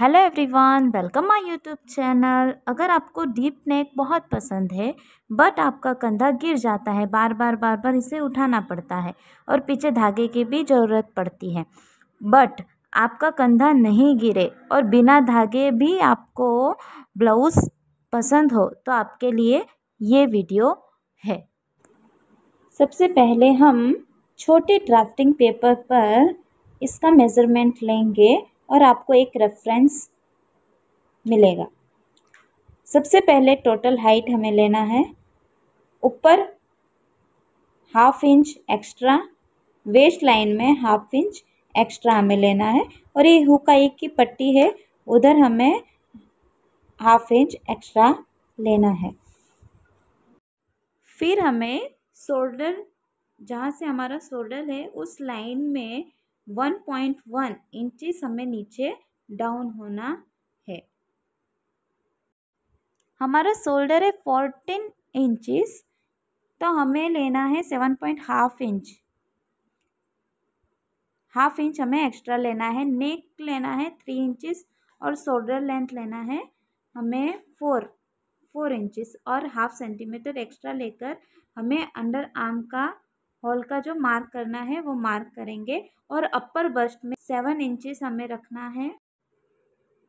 hello everyone welcome my YouTube channel अगर आपको deep neck बहुत पसंद है बट आपका कंधा गिर जाता है बार बार बार बार इसे उठाना पड़ता है और पीछे धागे की भी ज़रूरत पड़ती है बट आपका कंधा नहीं गिरे और बिना धागे भी आपको ब्लाउज़ पसंद हो तो आपके लिए ये वीडियो है सबसे पहले हम छोटे ड्राफ्टिंग पेपर पर इसका मेज़रमेंट लेंगे और आपको एक रेफरेंस मिलेगा सबसे पहले टोटल हाइट हमें लेना है ऊपर half inch extra waist line में हाफ इंच एक्स्ट्रा हमें लेना है और ये एक की पट्टी है उधर हमें हाफ इंच एक्स्ट्रा लेना है फिर हमें शोल्डर जहाँ से हमारा शोल्डर है उस लाइन में वन पॉइंट वन इंचज हमें नीचे डाउन होना है हमारा शोल्डर है फोर्टीन इंचिस तो हमें लेना है seven point half inch half inch हमें एक्स्ट्रा लेना है नेक लेना है थ्री इंचिस और शोल्डर लेंथ लेना है हमें फोर फोर इंचिस और हाफ सेंटीमीटर एक्स्ट्रा लेकर हमें अंडर आर्म का हॉल का जो मार्क करना है वो मार्क करेंगे और अपर बस्ट में सेवन इंचेस हमें रखना है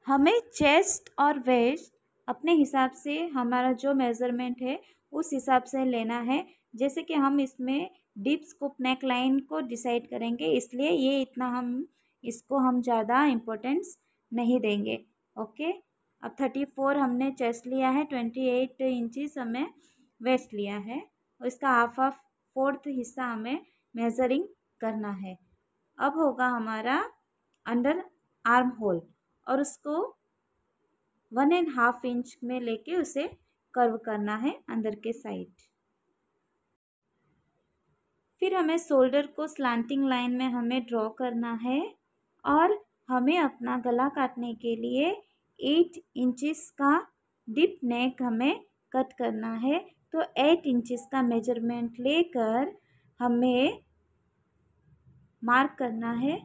हमें चेस्ट और वेस्ट अपने हिसाब से हमारा जो मेज़रमेंट है उस हिसाब से लेना है जैसे कि हम इसमें डीप स्कूप नेक लाइन को डिसाइड करेंगे इसलिए ये इतना हम इसको हम ज़्यादा इम्पोर्टेंस नहीं देंगे ओके अब थर्टी फोर हमने चेस्ट लिया है ट्वेंटी एट इंचज़ हमें वेस्ट लिया है और इसका हाफ हाफ फोर्थ हिस्सा हमें मेज़रिंग करना है अब होगा हमारा अंडर आर्म होल और उसको वन एंड हाफ इंच में लेके उसे कर्व करना है अंदर के साइड फिर हमें शोल्डर को स्लांटिंग लाइन में हमें ड्रॉ करना है और हमें अपना गला काटने के लिए एट इंचेस का डिप नेक हमें कट करना है तो एट इंचेस का मेजरमेंट लेकर हमें मार्क करना है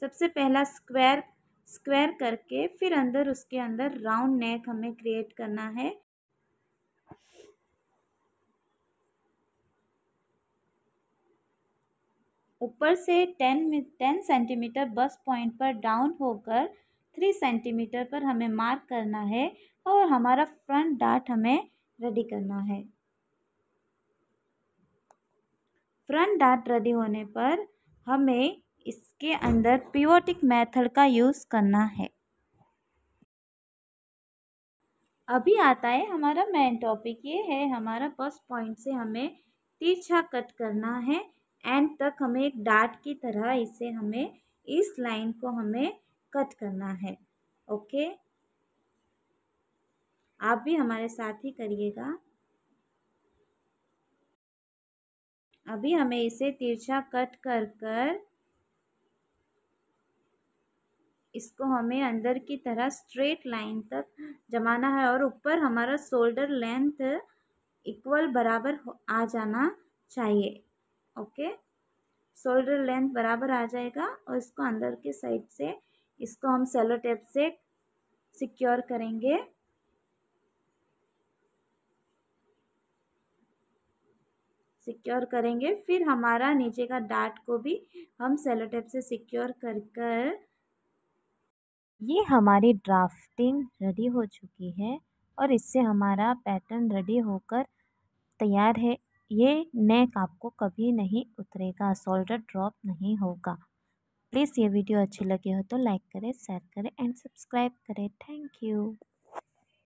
सबसे पहला स्क्वायर स्क्वायर करके फिर अंदर उसके अंदर राउंड नेक हमें क्रिएट करना है ऊपर से टेन टेन सेंटीमीटर बस पॉइंट पर डाउन होकर थ्री सेंटीमीटर पर हमें मार्क करना है और हमारा फ्रंट डार्ट हमें रेडी करना है फ्रंट डार्ट रेडी होने पर हमें इसके अंदर पिवोटिक मेथड का यूज़ करना है अभी आता है हमारा मेन टॉपिक ये है हमारा फर्स्ट पॉइंट से हमें तिरछा कट करना है एंड तक हमें एक डार्ट की तरह इसे हमें इस लाइन को हमें कट करना है ओके आप भी हमारे साथ ही करिएगा अभी हमें इसे तिरछा कट कर कर इसको हमें अंदर की तरह स्ट्रेट लाइन तक जमाना है और ऊपर हमारा शोल्डर लेंथ इक्वल बराबर आ जाना चाहिए ओके शोल्डर लेंथ बराबर आ जाएगा और इसको अंदर के साइड से इसको हम सेलो टेप से सिक्योर करेंगे सिक्योर करेंगे फिर हमारा नीचे का डाट को भी हम सेलो टेप से सिक्योर कर कर ये हमारी ड्राफ्टिंग रेडी हो चुकी है और इससे हमारा पैटर्न रेडी होकर तैयार है ये नेक आपको कभी नहीं उतरेगा शोल्डर ड्रॉप नहीं होगा प्लीज़ ये वीडियो अच्छी लगी हो तो लाइक करें शेयर करें एंड सब्सक्राइब करें थैंक यू